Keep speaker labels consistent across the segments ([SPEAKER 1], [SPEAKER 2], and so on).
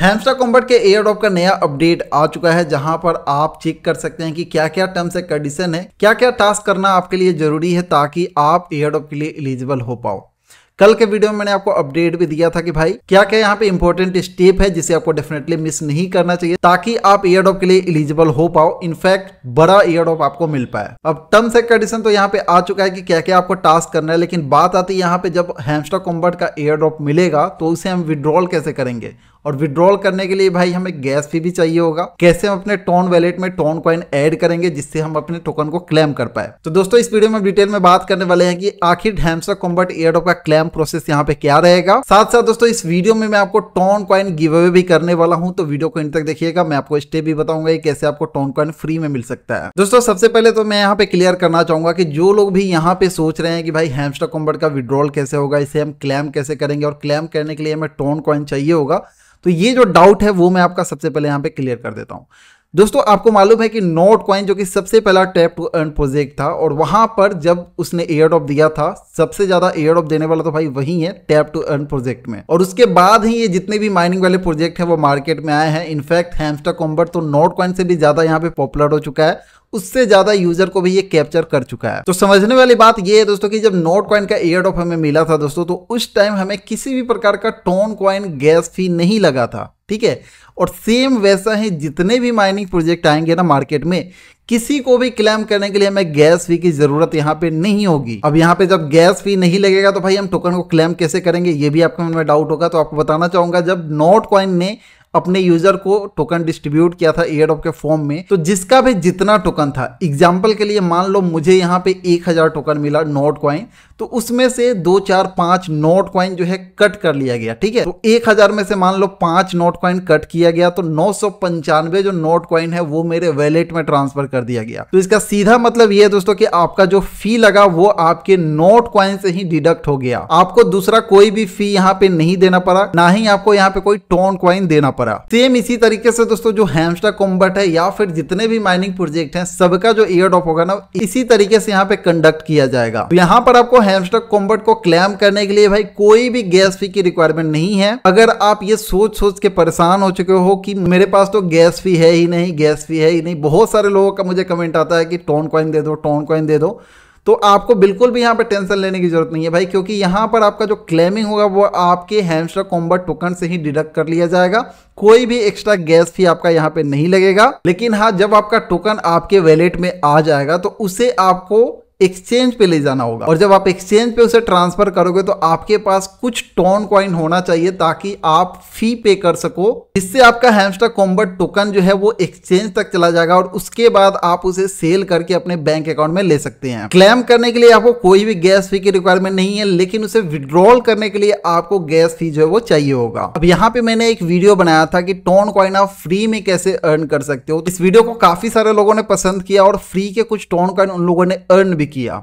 [SPEAKER 1] हेमस्टा Kombat के airdrop का नया अपडेट आ चुका है जहां पर आप चेक कर सकते हैं कि क्या क्या टर्म्स एंड कंडीशन है क्या क्या टास्क करना आपके लिए जरूरी है ताकि आप एयर ड्रॉप के लिए एलिजिबल हो पाओ कल के वीडियो में मैंने आपको अपडेट भी दिया था कि भाई क्या क्या यहाँ पे इंपॉर्टेंट स्टेप है जिसे आपको डेफिनेटली मिस नहीं करना चाहिए ताकि आप एयर ड्रॉप के लिए एलिजिबल हो पाओ इनफैक्ट बड़ा एयर ड्रॉप आपको मिल पाए अब टर्म्स एंड कंडीशन तो यहाँ पे आ चुका है कि क्या क्या आपको टास्क करना है लेकिन बात आती है यहाँ पे जब हेमस्टा कॉम्बर्ट का एयर ड्रॉप मिलेगा तो उसे हम विड्रॉल कैसे करेंगे और विड्रॉल करने के लिए भाई हमें गैस फी भी चाहिए होगा कैसे हम अपने टोन वैलेट में टोन कॉइन ऐड करेंगे जिससे हम अपने टोकन को क्लेम कर पाए तो दोस्तों इस वीडियो में डिटेल में बात करने वाले हैं कि आखिर हैमसा कॉम्बर्ट एयर का क्लेम प्रोसेस यहाँ पे क्या रहेगा साथ साथ दोस्तों इस वीडियो में मैं आपको टोन कॉइन गिव अवे भी करने वाला हूँ तो वीडियो को इन तक देखिएगा मैं आपको स्टेप भी बताऊंगा कैसे आपको टोन कॉइन फ्री में मिल सकता है दोस्तों सबसे पहले तो मैं यहाँ पे क्लियर करना चाहूंगा कि जो लोग भी यहाँ पे सोच रहे हैं कि भाई हैमस्टर कॉम्बर्ट का विड्रॉल कैसे होगा इसे हम क्लेम कैसे करेंगे और क्लेम करने के लिए हमें टोन कॉइन चाहिए होगा तो ये जो डाउट है वो मैं आपका सबसे पहले यहां पे क्लियर कर देता हूं दोस्तों आपको मालूम है कि नोट क्वाइन जो कि सबसे पहला टैप टू अर्न प्रोजेक्ट था और वहां पर जब उसने एयर ड्रॉप दिया था सबसे ज्यादा एयर ड्रॉप देने वाला तो भाई वही है टैप टू अर्न प्रोजेक्ट में और उसके बाद ही ये जितने भी माइनिंग वाले प्रोजेक्ट है वो मार्केट में आए हैं इनफैक्ट हेमस्टा कॉम्बर तो नोट क्वाइन से भी ज्यादा यहाँ पे पॉपुलर हो चुका है उससे ज्यादा यूजर को भी ये कैप्चर कर चुका है तो समझने वाली बात ये है दोस्तों कि जब नोट क्वाइन का एयर ड्रॉप हमें मिला था दोस्तों तो उस टाइम हमें किसी भी प्रकार का टोन क्वाइन गैस फी नहीं लगा था ठीक है और सेम वैसा ही जितने भी माइनिंग प्रोजेक्ट आएंगे ना मार्केट में किसी को भी क्लेम करने के लिए हमें गैस फी की जरूरत यहाँ पे नहीं होगी अब यहाँ पे जब गैस फी नहीं लगेगा तो भाई हम टोकन को क्लेम कैसे करेंगे ये भी आपके मन में डाउट होगा तो आपको बताना चाहूंगा जब नोट कॉइन ने अपने यूजर को टोकन डिस्ट्रीब्यूट किया था एयर के फॉर्म में तो जिसका भी जितना टोकन था एग्जाम्पल के लिए मान लो मुझे यहाँ पे एक हजार टोकन मिला नोट क्वाइन तो उसमें से दो चार पांच नोट क्वाइन जो है कट कर लिया गया ठीक है तो एक हजार में से मान लो पांच नोट क्वाइन कट किया गया तो नौ जो नोट क्वाइन है वो मेरे वैलेट में ट्रांसफर कर दिया गया तो इसका सीधा मतलब ये है दोस्तों कि आपका जो फी लगा वो आपके नोट क्वाइन से ही डिडक्ट हो गया आपको दूसरा कोई भी फी यहाँ पे नहीं देना पड़ा ना ही आपको यहाँ पे कोई टोन क्वाइन देना पड़ा भरा सेम इसी तरीके से दोस्तों जो हेमस्टा कॉम्बट है या फिर जितने भी माइनिंग प्रोजेक्ट हैं सबका जो ईयर ड्रॉप होगा ना इसी तरीके से यहाँ पे कंडक्ट किया जाएगा तो यहाँ पर आपको हेमस्टा कॉम्बट को क्लेम करने के लिए भाई कोई भी गैस फी की रिक्वायरमेंट नहीं है अगर आप ये सोच सोच के परेशान हो चुके हो कि मेरे पास तो गैस फी है ही नहीं गैस फी है ही नहीं बहुत सारे लोगों का मुझे कमेंट आता है कि टोन कॉइन दे दो टोन कॉइन दे दो तो आपको बिल्कुल भी यहाँ पर टेंशन लेने की जरूरत नहीं है भाई क्योंकि यहाँ पर आपका जो क्लेमिंग होगा वो आपके हैमस्टर कॉम्बर टोकन से ही डिडक्ट कर लिया जाएगा कोई भी एक्स्ट्रा गैस फी आपका यहाँ पे नहीं लगेगा लेकिन हाँ जब आपका टोकन आपके वैलेट में आ जाएगा तो उसे आपको एक्सचेंज पे ले जाना होगा और जब आप एक्सचेंज पे उसे ट्रांसफर करोगे तो आपके पास कुछ टोन कॉइन होना चाहिए ताकि आप फी पे कर सको जिससे आपका हेमस्टर कॉम्बर्ट टोकन जो है वो एक्सचेंज तक चला जाएगा और उसके बाद आप उसे सेल करके अपने बैंक अकाउंट में ले सकते हैं क्लेम करने के लिए आपको कोई भी गैस फी की रिक्वायरमेंट नहीं है लेकिन उसे विड्रॉल करने के लिए आपको गैस फी जो है वो चाहिए होगा अब यहाँ पे मैंने एक वीडियो बनाया था कि टोन कॉइन आप फ्री में कैसे अर्न कर सकते हो इस वीडियो को काफी सारे लोगों ने पसंद किया और फ्री के कुछ टोन कॉइन उन लोगों ने अर्न भी भी किया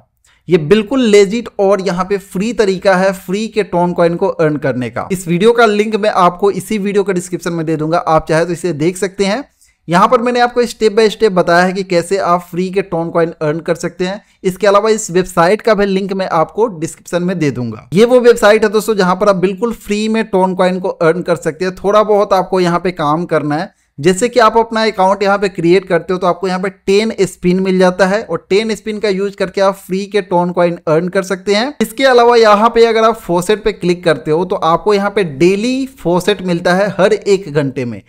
[SPEAKER 1] ये बिल्कुल लेजिट और यहाँ पे फ्री तरीका है फ्री के टोन कॉइन को अर्न करने का इस वीडियो का लिंक मैं आपको इसी वीडियो के डिस्क्रिप्शन में दे दूंगा आप चाहे तो इसे देख सकते हैं यहाँ पर मैंने आपको स्टेप बाय स्टेप बताया है कि कैसे आप फ्री के टोन कॉइन अर्न कर सकते हैं इसके अलावा इस वेबसाइट का भी लिंक मैं आपको डिस्क्रिप्शन में दे दूंगा ये वो वेबसाइट है दोस्तों जहां पर आप बिल्कुल फ्री में टोन कॉइन को अर्न कर सकते हैं थोड़ा बहुत आपको यहाँ पे काम करना है जैसे कि आप अपना अकाउंट यहाँ पे क्रिएट करते हो तो आपको यहाँ पे टेन स्पिन मिल जाता है और टेन स्पिन का यूज करके आप फ्री के टोन कॉइन अर्न कर सकते हैं इसके अलावा यहाँ पे अगर आप फोसेट पे क्लिक करते हो तो आपको यहाँ पे डेली फोसेट मिलता है हर एक घंटे में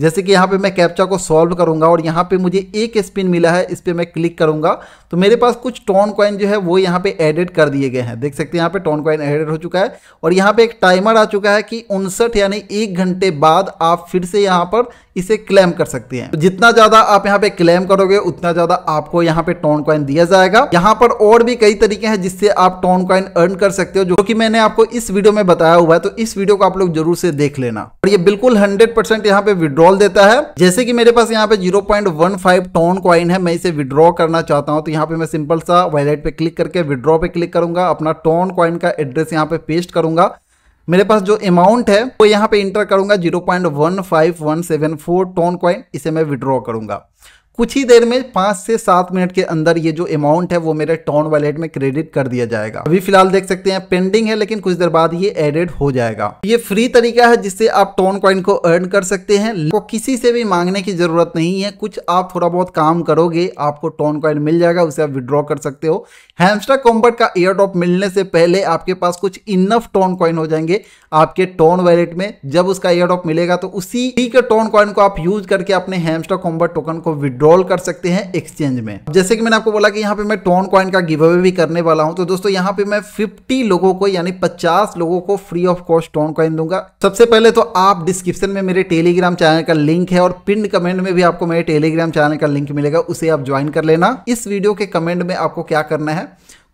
[SPEAKER 1] जैसे कि यहाँ पे मैं कैप्चा को सॉल्व करूँगा और यहाँ पे मुझे एक स्पिन मिला है इस पर मैं क्लिक करूँगा तो मेरे पास कुछ टॉन कॉइन जो है वो यहाँ पे एडिट कर दिए गए हैं देख सकते हैं यहाँ पे टॉन कॉइन एडिट हो चुका है और यहाँ पे एक टाइमर आ चुका है कि उनसठ यानी एक घंटे बाद आप फिर से यहाँ पर इसे क्लेम कर सकते हैं तो जितना ज़्यादा आप यहाँ पे क्लेम करोगे उतना ज़्यादा आपको यहाँ पे टॉन कॉइन दिया जाएगा यहाँ पर और भी कई तरीके हैं जिससे आप टॉन कॉइन अर्न कर सकते हो जो कि मैंने आपको इस वीडियो में बताया हुआ है तो इस वीडियो को आप लोग जरूर से देख लेना और ये बिल्कुल हंड्रेड परसेंट यहाँ पे विड्रॉ विड्रॉल देता है जैसे कि मेरे पास यहाँ पे 0.15 टोन कॉइन है मैं इसे विड्रॉ करना चाहता हूँ तो यहाँ पे मैं सिंपल सा वैलेट पे क्लिक करके विड्रॉ पे क्लिक करूंगा अपना टोन कॉइन का एड्रेस यहाँ पे पेस्ट करूंगा मेरे पास जो अमाउंट है वो यहाँ पे इंटर करूंगा 0.15174 टोन कॉइन इसे मैं विड्रॉ करूंगा कुछ ही देर में पांच से सात मिनट के अंदर ये जो अमाउंट है वो मेरे टॉन वैलेट में क्रेडिट कर दिया जाएगा अभी फिलहाल देख सकते हैं पेंडिंग है लेकिन कुछ देर बाद ये एडेड हो जाएगा ये फ्री तरीका है जिससे आप टॉन क्वाइन को अर्न कर सकते हैं तो किसी से भी मांगने की जरूरत नहीं है कुछ आप थोड़ा बहुत काम करोगे आपको टॉन क्वाइन मिल जाएगा उसे आप विड्रॉ कर सकते हो हेमस्टा कॉम्बर्ट का एयर ड्रॉप मिलने से पहले आपके पास कुछ इनफ टॉन क्वाइन हो जाएंगे आपके टॉन वैलेट में जब उसका एयर ड्रॉप मिलेगा तो उसी के टॉन कॉइन को आप यूज करके अपने हैमस्टर कॉम्बर्ट टोकन को विड्रॉ रोल कर सकते हैं एक्सचेंज में जैसे कि मैंने आपको बोला कि यहाँ पे मैं टोन कॉइन का गिव अवे भी करने वाला हूँ तो दोस्तों यहाँ पे मैं फिफ्टी लोगों को यानी पचास लोगों को free of cost TON coin दूंगा सबसे पहले तो आप डिस्क्रिप्शन में मेरे टेलीग्राम चैनल का लिंक है और पिन कमेंट में भी आपको मेरे टेलीग्राम चैनल का लिंक मिलेगा उसे आप ज्वाइन कर लेना इस वीडियो के कमेंट में आपको क्या करना है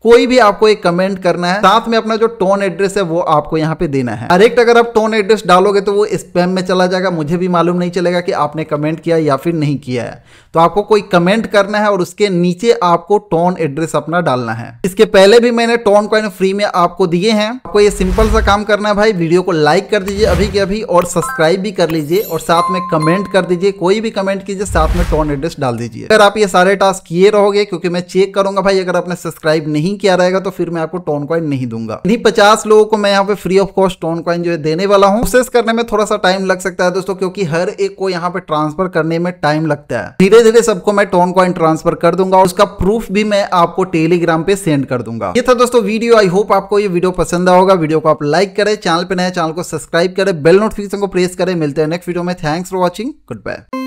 [SPEAKER 1] कोई भी आपको एक कमेंट करना है साथ में अपना जो टोन एड्रेस है वो आपको यहाँ पे देना है डायरेक्ट अगर आप टोन एड्रेस डालोगे तो वो स्पैम में चला जाएगा मुझे भी मालूम नहीं चलेगा कि आपने कमेंट किया या फिर नहीं किया है तो आपको कोई कमेंट करना है और उसके नीचे आपको टोन एड्रेस अपना डालना है इसके पहले भी मैंने टोन कॉइन फ्री में आपको दिए हैं आपको ये सिंपल सा काम करना है भाई वीडियो को लाइक कर दीजिए अभी के अभी और सब्सक्राइब भी कर लीजिए और साथ में कमेंट कर दीजिए कोई भी कमेंट कीजिए साथ में टोन एड्रेस डाल दीजिए अगर आप ये सारे टास्क किए रहोगे क्योंकि मैं चेक करूंगा भाई अगर आपने सब्सक्राइब नहीं नहीं किया रहेगा तो फिर मैं आपको टोन कॉइन नहीं दूंगा नहीं पचास लोगों को मैं यहाँ पे free of cost TON coin जो है देने वाला हूँ प्रोसेस करने में थोड़ा सा टाइम लग सकता है दोस्तों क्योंकि हर एक को यहाँ पे ट्रांसफर करने में टाइम लगता है धीरे धीरे सबको मैं टोन कॉइन ट्रांसफर कर दूंगा उसका प्रूफ भी मैं आपको टेलीग्राम पे सेंड कर दूंगा ये था दोस्तों वीडियो आई होप आपको ये वीडियो पसंद आएगा वीडियो को आप लाइक करें चैनल पे नए चैनल को सब्सक्राइब करें बेल नोटिफिकेशन को प्रेस करें मिलते हैं नेक्स्ट वीडियो में thanks for watching good bye